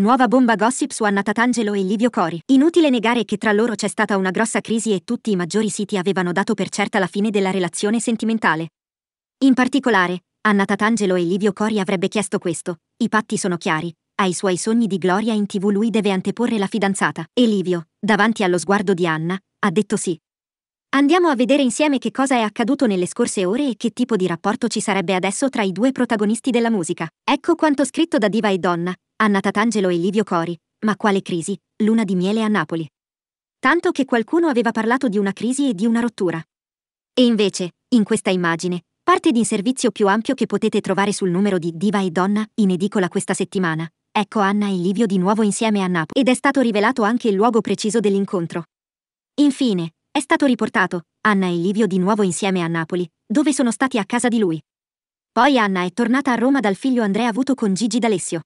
Nuova bomba gossip su Anna Tatangelo e Livio Cori. Inutile negare che tra loro c'è stata una grossa crisi e tutti i maggiori siti avevano dato per certa la fine della relazione sentimentale. In particolare, Anna Tatangelo e Livio Cori avrebbe chiesto questo. I patti sono chiari. Ai suoi sogni di gloria in tv lui deve anteporre la fidanzata. E Livio, davanti allo sguardo di Anna, ha detto sì. Andiamo a vedere insieme che cosa è accaduto nelle scorse ore e che tipo di rapporto ci sarebbe adesso tra i due protagonisti della musica. Ecco quanto scritto da Diva e Donna, Anna Tatangelo e Livio Cori, ma quale crisi, luna di miele a Napoli. Tanto che qualcuno aveva parlato di una crisi e di una rottura. E invece, in questa immagine, parte di un servizio più ampio che potete trovare sul numero di Diva e Donna in edicola questa settimana. Ecco Anna e Livio di nuovo insieme a Napoli ed è stato rivelato anche il luogo preciso dell'incontro. Infine, è stato riportato Anna e Livio di nuovo insieme a Napoli, dove sono stati a casa di lui. Poi Anna è tornata a Roma dal figlio Andrea avuto con Gigi D'Alessio.